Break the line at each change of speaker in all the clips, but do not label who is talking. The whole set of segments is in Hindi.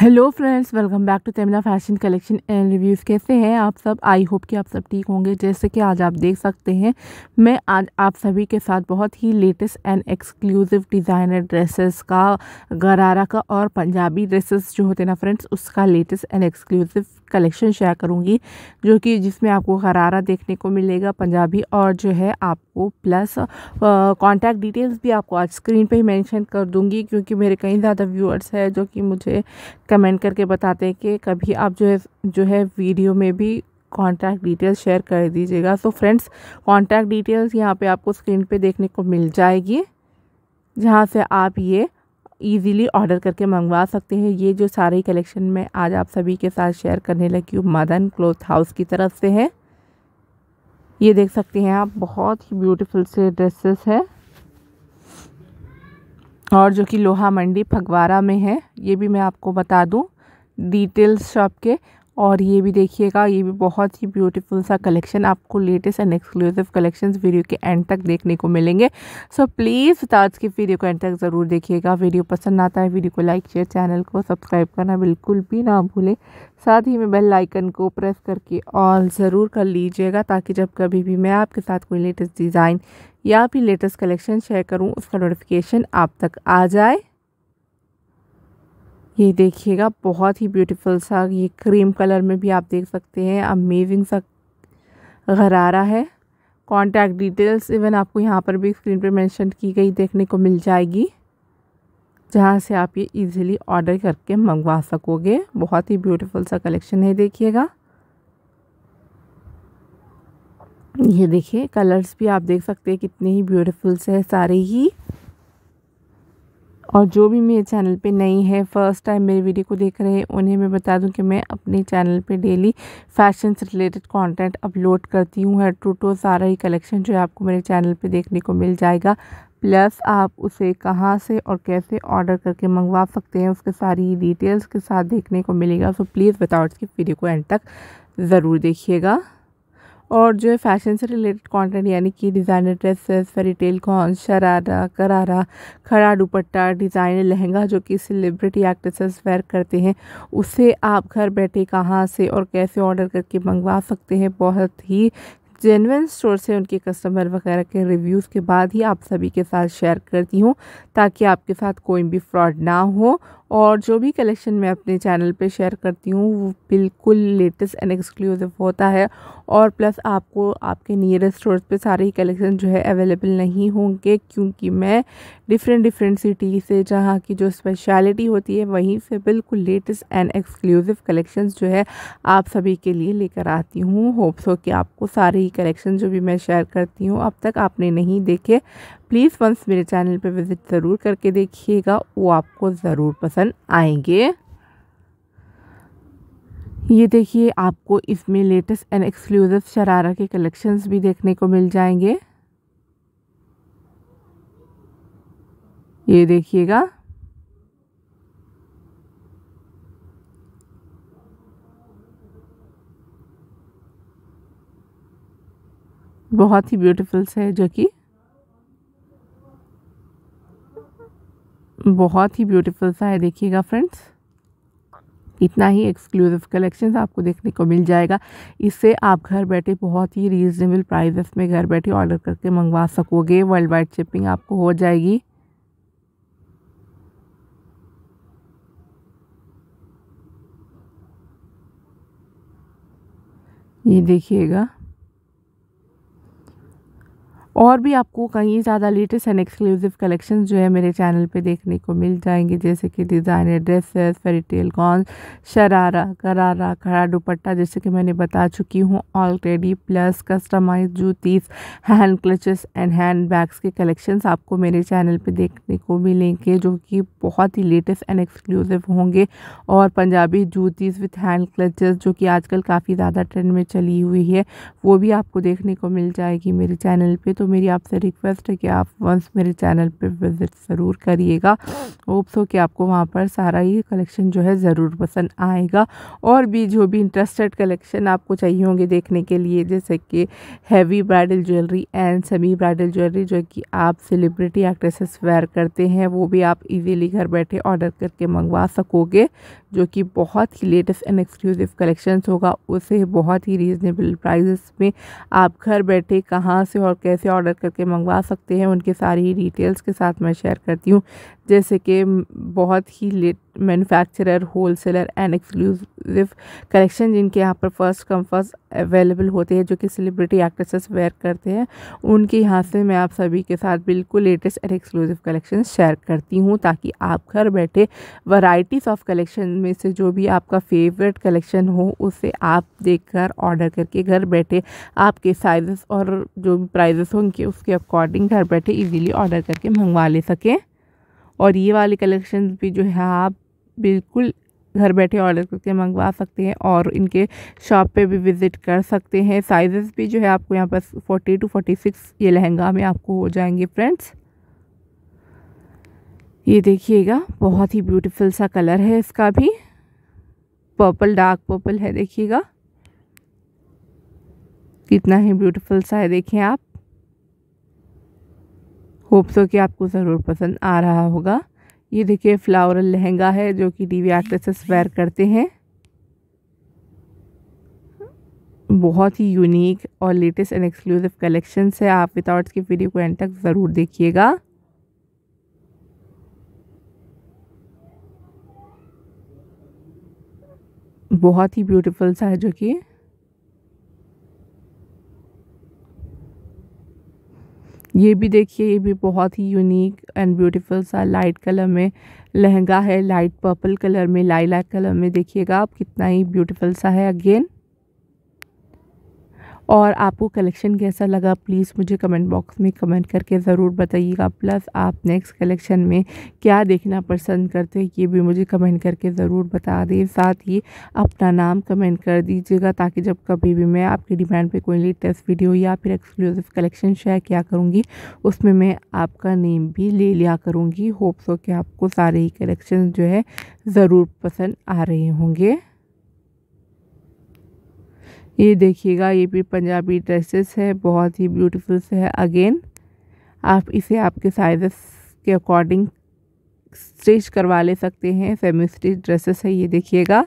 hello friends welcome back to Tamila fashion collection and reviews कैसे हैं आप सब आई होप कि आप सब ठीक होंगे जैसे कि आज आप देख सकते हैं मैं आज आप सभी के साथ बहुत ही latest and exclusive designer dresses का गरारा का और पंजाबी ड्रेसेस जो होते हैं ना फ्रेंड्स उसका latest and exclusive collection share करूँगी जो कि जिसमें आपको गरारा देखने को मिलेगा पंजाबी और जो है आप आपको प्लस कॉन्टैक्ट डिटेल्स भी आपको आज स्क्रीन पे ही मेंशन कर दूंगी क्योंकि मेरे कई ज़्यादा व्यूअर्स हैं जो कि मुझे कमेंट करके बताते हैं कि कभी आप जो है जो है वीडियो में भी कॉन्टैक्ट डिटेल्स शेयर कर दीजिएगा सो फ्रेंड्स कॉन्टैक्ट डिटेल्स यहाँ पे आपको स्क्रीन पे देखने को मिल जाएगी जहाँ से आप ये ईज़िली ऑर्डर करके मंगवा सकते हैं ये जो सारे कलेक्शन में आज आप सभी के साथ शेयर करने लगी हूँ मदन क्लोथ हाउस की तरफ से है ये देख सकते हैं आप बहुत ही ब्यूटीफुल से ड्रेसेस है और जो कि लोहा मंडी फगवारा में है ये भी मैं आपको बता दूं डिटेल्स शॉप के और ये भी देखिएगा ये भी बहुत ही ब्यूटीफुल सा कलेक्शन आपको latest and exclusive collections video के एंड तक देखने को मिलेंगे सो प्लीज़ आज की वीडियो को एंड तक ज़रूर देखिएगा वीडियो पसंद आता है वीडियो को लाइक शेयर चैनल को सब्सक्राइब करना बिल्कुल भी ना भूलें साथ ही में बेल आइकन को प्रेस करके ऑल ज़रूर कर लीजिएगा ताकि जब कभी भी मैं आपके साथ कोई लेटेस्ट डिज़ाइन या फिर लेटेस्ट कलेक्शन शेयर करूँ उसका नोटिफिकेशन आप तक आ जाए ये देखिएगा बहुत ही ब्यूटीफुल सा ये क्रीम कलर में भी आप देख सकते हैं अमेजिंग सा गरारा है कांटेक्ट डिटेल्स इवन आपको यहाँ पर भी स्क्रीन पर मेंशन की गई देखने को मिल जाएगी जहाँ से आप ये इजीली ऑर्डर करके मंगवा सकोगे बहुत ही ब्यूटीफुल सा कलेक्शन है देखिएगा ये देखिए कलर्स भी आप देख सकते हैं कितने ही ब्यूटीफुल से है सारे ही और जो भी मेरे चैनल पे नई है फर्स्ट टाइम मेरी वीडियो को देख रहे हैं उन्हें मैं बता दूं कि मैं अपने चैनल पे डेली फैशन से रिलेटेड कंटेंट अपलोड करती हूँ हर टू टो सारा ही कलेक्शन जो है आपको मेरे चैनल पे देखने को मिल जाएगा प्लस आप उसे कहाँ से और कैसे ऑर्डर करके मंगवा सकते हैं उसके सारी डिटेल्स के साथ देखने को मिलेगा सो प्लीज़ बताओ इसकी वीडियो को एंड तक ज़रूर देखिएगा और जो है फैशन से रिलेटेड कंटेंट यानी कि designer dresses fairy tale gowns sharara gharara खड़ा दुपट्टा डिज़ाइनर लहंगा जो कि सेलिब्रिटी एक्ट्रेसेस वेयर करते हैं उसे आप घर बैठे कहाँ से और कैसे ऑर्डर करके मंगवा सकते हैं बहुत ही जेनवन स्टोर से उनके कस्टमर वगैरह के रिव्यूज़ के बाद ही आप सभी के साथ शेयर करती हूँ ताकि आपके साथ कोई भी फ्रॉड ना हो और जो भी कलेक्शन मैं अपने चैनल पे शेयर करती हूँ वो बिल्कुल लेटेस्ट एंड एक्सक्लूसिव होता है और प्लस आपको आपके नियरेस्ट स्टोर्स पे सारे ही कलेक्शन जो है अवेलेबल नहीं होंगे क्योंकि मैं डिफरेंट डिफरेंट सिटी से जहाँ की जो स्पेशलिटी होती है वहीं से बिल्कुल लेटेस्ट एंड एक्सक्लूसिव कलेक्शन जो है आप सभी के लिए लेकर आती हूँ होप्स हो कि आपको सारे ही कलेक्शन जो भी मैं शेयर करती हूँ अब तक आपने नहीं देखे प्लीज़ वंस मेरे चैनल पर विज़िट ज़रूर करके देखिएगा वो आपको ज़रूर पसंद आएंगे ये देखिए आपको इसमें लेटेस्ट एंड एक्सक्लूसिव शरारा के कलेक्शंस भी देखने को मिल जाएंगे ये देखिएगा बहुत ही ब्यूटीफुल से है जो कि बहुत ही ब्यूटीफुल सा है देखिएगा फ्रेंड्स इतना ही एक्सक्लूसिव कलेक्शंस आपको देखने को मिल जाएगा इससे आप घर बैठे बहुत ही रीजनेबल प्राइजेस में घर बैठे ऑर्डर करके मंगवा सकोगे वर्ल्ड वाइड शिपिंग आपको हो जाएगी ये देखिएगा और भी आपको कहीं ज़्यादा लेटेस्ट एंड एक्सक्लूसिव कलेक्शन जो है मेरे चैनल पे देखने को मिल जाएंगे जैसे कि designer dresses fairytale gowns sharara gharara खड़ा दुपट्टा जैसे कि मैंने बता चुकी हूँ ऑलरेडी प्लस कस्टमाइज जूतीस hand clutches and hand bags के कलेक्शन आपको मेरे चैनल पर देखने को मिलेंगे जो कि बहुत ही लेटेस्ट एंड एक्सक्लूसिव होंगे और पंजाबी जूतीस विथ हैंड क्लचेस जो कि आजकल काफ़ी ज़्यादा ट्रेंड में चली हुई है वो भी आपको देखने को मिल जाएगी मेरे चैनल पर तो मेरी आपसे रिक्वेस्ट है कि आप वंस मेरे चैनल पे विज़िट ज़रूर करिएगा होप्स हो कि आपको वहाँ पर सारा ये कलेक्शन जो है ज़रूर पसंद आएगा और भी जो भी इंटरेस्टेड कलेक्शन आपको चाहिए होंगे देखने के लिए जैसे कि heavy bridal jewellery and semi bridal jewellery जो कि आप सेलिब्रिटी एक्ट्रेसेस वेयर करते हैं वो भी आप इजीली घर बैठे ऑर्डर करके मंगवा सकोगे जो कि बहुत ही लेटेस्ट एंड एक्सक्लूसिव कलेक्शन होगा उसे बहुत ही रीज़नेबल प्राइजेस में आप घर बैठे कहाँ से और कैसे ऑर्डर करके मंगवा सकते हैं उनके सारी डिटेल्स के साथ मैं शेयर करती हूँ जैसे कि बहुत ही late manufacturer wholesaler and exclusive collection जिनके यहाँ पर फर्स्ट कम फर्स्ट अवेलेबल होते हैं जो कि सेलिब्रिटी एक्ट्रेसेस वेयर करते हैं उनके यहाँ से मैं आप सभी के साथ बिल्कुल latest and exclusive collection share करती हूँ ताकि आप घर बैठे वराइटीज़ ऑफ कलेक्शन में से जो भी आपका फेवरेट कलेक्शन हो उसे आप देख कर ऑर्डर करके घर बैठे आपके साइज़ और जो भी प्राइजेस होंगे उसके अकॉर्डिंग घर बैठे ईजिली ऑर्डर करके मंगवा ले सकें और ये वाले कलेक्शन भी जो है आप बिल्कुल घर बैठे ऑर्डर करके मंगवा सकते हैं और इनके शॉप पे भी विज़िट कर सकते हैं साइज़ेस भी जो है आपको यहाँ पर फोर्टी टू फोर्टी सिक्स ये लहंगा में आपको हो जाएंगे फ्रेंड्स ये देखिएगा बहुत ही ब्यूटीफुल सा कलर है इसका भी पर्पल डार्क पर्पल है देखिएगा कितना ही ब्यूटीफुल सा है देखें आप होप्सो सो कि आपको ज़रूर पसंद आ रहा होगा ये देखिए फ्लावरल लहंगा है जो कि वी एक्ट्रेसेस वेयर करते हैं बहुत ही यूनिक और लेटेस्ट एंड एक्सक्लूसिव कलेक्शन है आप विदाउट्स की वीडियो को एंड तक ज़रूर देखिएगा बहुत ही ब्यूटीफुल सा है जो कि ये भी देखिए ये भी बहुत ही यूनिक एंड ब्यूटीफुल सा लाइट कलर में लहंगा है लाइट पर्पल कलर में लाइला कलर में देखिएगा आप कितना ही ब्यूटीफुल सा है अगेन और आपको कलेक्शन कैसा लगा प्लीज़ मुझे कमेंट बॉक्स में कमेंट करके ज़रूर बताइएगा प्लस आप नेक्स्ट कलेक्शन में क्या देखना पसंद करते हैं ये भी मुझे कमेंट करके ज़रूर बता दें साथ ही अपना नाम कमेंट कर दीजिएगा ताकि जब कभी भी मैं आपकी डिमांड पर कोई लेटेस्ट वीडियो या फिर एक्सक्लूसिव कलेक्शन शेयर किया करूँगी उसमें मैं आपका नेम भी ले लिया करूँगी होप्स हो कि आपको सारे ही कलेक्शन जो है ज़रूर पसंद आ रहे होंगे ये देखिएगा ये भी पंजाबी ड्रेसेस है बहुत ही ब्यूटीफुल से है अगेन आप इसे आपके साइजेस के अकॉर्डिंग स्टिच करवा ले सकते हैं सेमी स्टिच ड्रेसेस है ये देखिएगा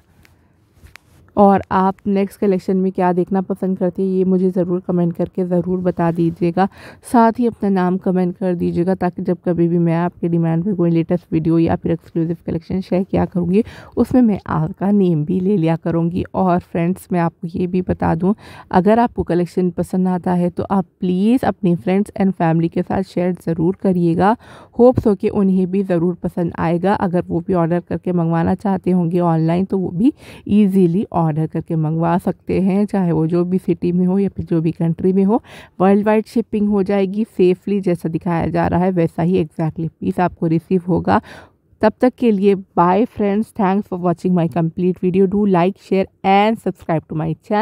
और आप नेक्स्ट कलेक्शन में क्या देखना पसंद करते हैं ये मुझे ज़रूर कमेंट करके ज़रूर बता दीजिएगा साथ ही अपना नाम कमेंट कर दीजिएगा ताकि जब कभी भी मैं आपके डिमांड पे कोई लेटेस्ट वीडियो या फिर एक्सक्लूसिव कलेक्शन शेयर किया करूँगी उसमें मैं आपका नेम भी ले लिया करूँगी और फ्रेंड्स मैं आपको ये भी बता दूँ अगर आपको कलेक्शन पसंद आता है तो आप प्लीज़ अपने फ्रेंड्स एंड फैमिली के साथ शेयर ज़रूर करिएगा होप्स हो कि उन्हें भी ज़रूर पसंद आएगा अगर वो भी ऑर्डर करके मंगवाना चाहते होंगे ऑनलाइन तो वो भी ईजीली ऑर्डर करके मंगवा सकते हैं चाहे वो जो भी सिटी में हो या फिर जो भी कंट्री में हो वर्ल्ड वाइड शिपिंग हो जाएगी सेफली जैसा दिखाया जा रहा है वैसा ही एग्जैक्टली exactly पीस आपको रिसीव होगा तब तक के लिए bye friends thanks for watching my complete video do like share and subscribe to my channel